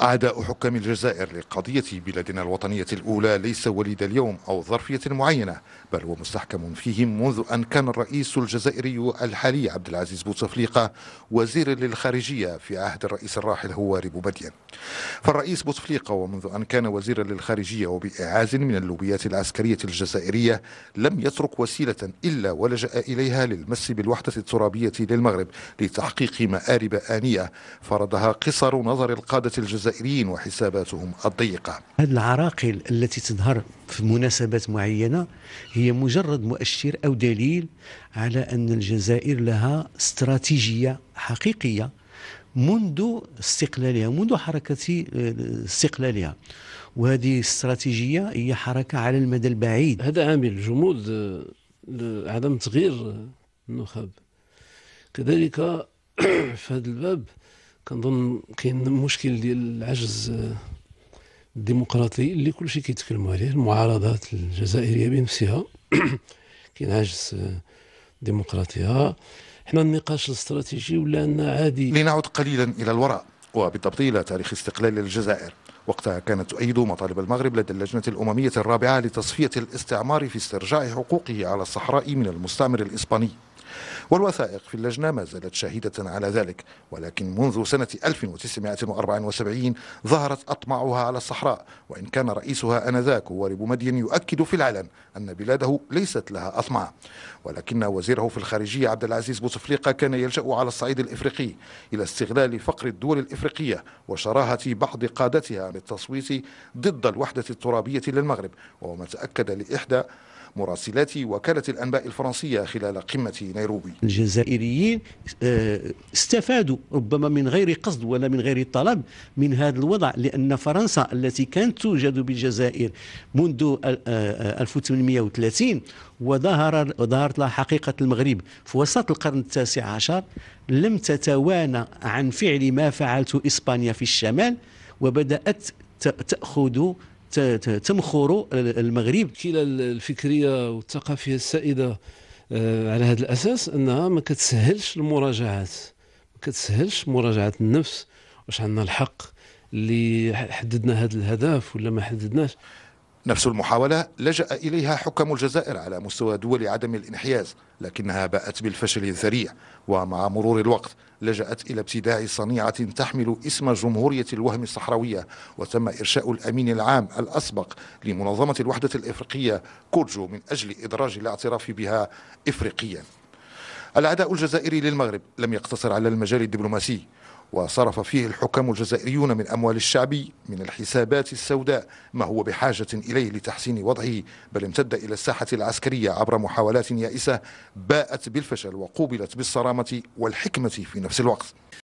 أعداء حكام الجزائر لقضية بلادنا الوطنية الأولى ليس وليد اليوم أو ظرفية معينة بل هو مستحكم فيهم منذ أن كان الرئيس الجزائري الحالي عبد العزيز بوتفليقة وزيرا للخارجية في عهد الرئيس الراحل هواري بوبدين فالرئيس بوتفليقة ومنذ أن كان وزيرا للخارجية وبإعاز من اللوبيات العسكرية الجزائرية لم يترك وسيلة إلا ولجأ إليها للمس بالوحدة الترابية للمغرب لتحقيق مآرب آنية فرضها قصر نظر القادة الجزائرية الجزائريين وحساباتهم الضيقة هذه العراقل التي تظهر في مناسبات معينة هي مجرد مؤشر أو دليل على أن الجزائر لها استراتيجية حقيقية منذ استقلالها منذ حركة آه، استقلالها وهذه الاستراتيجية هي حركة على المدى البعيد هذا عامل جمود آه، لعدم تغيير آه، النخب كذلك في هذا الباب كنظن كاين مشكل ديال العجز الديمقراطي اللي كلشي كيتكلموا عليه المعارضات الجزائريه بنفسها كاين عجز ديمقراطيه حنا النقاش الاستراتيجي ولا ان عادي لنعد قليلا الى الوراء وبالضبط الى تاريخ استقلال الجزائر وقتها كانت تؤيد مطالب المغرب لدى اللجنة الأممية الرابعة لتصفية الاستعمار في استرجاع حقوقه على الصحراء من المستعمر الإسباني والوثائق في اللجنة ما زالت شاهدة على ذلك ولكن منذ سنة 1974 ظهرت أطمعها على الصحراء وإن كان رئيسها أنذاك هو ريب مدين يؤكد في العلن أن بلاده ليست لها أطمع ولكن وزيره في الخارجية عبد العزيز بوتفليقة كان يلجأ على الصعيد الإفريقي إلى استغلال فقر الدول الإفريقية وشراهة بعض قادتها للتصويت ضد الوحدة الترابية للمغرب وهو ما تأكد لإحدى مراسلات وكالة الأنباء الفرنسية خلال قمة نيروبي الجزائريين آه، استفادوا ربما من غير قصد ولا من غير طلب من هذا الوضع لأن فرنسا التي كانت توجد بالجزائر منذ 1830 آه، آه، وظهر ظهرت لها حقيقة المغرب في وسط القرن التاسع عشر لم تتوانى عن فعل ما فعلته إسبانيا في الشمال وبدأت تأخذ تمخر المغرب كلا الفكريه والثقافيه السائده آه، على هذا الاساس انها ما كتسهلش المراجعات ما كتسهلش مراجعه النفس واش عندنا الحق اللي حددنا هذا الهدف ولا ما حددناش نفس المحاولة لجأ إليها حكم الجزائر على مستوى دول عدم الانحياز لكنها باءت بالفشل الذريع ومع مرور الوقت لجأت إلى ابتداع صنيعة تحمل اسم جمهورية الوهم الصحراوية وتم إرشاء الأمين العام الأسبق لمنظمة الوحدة الإفريقية كورجو من أجل إدراج الاعتراف بها إفريقيا العداء الجزائري للمغرب لم يقتصر على المجال الدبلوماسي وصرف فيه الحكام الجزائريون من أموال الشعب من الحسابات السوداء ما هو بحاجة إليه لتحسين وضعه بل امتد إلى الساحة العسكرية عبر محاولات يائسة باءت بالفشل وقوبلت بالصرامة والحكمة في نفس الوقت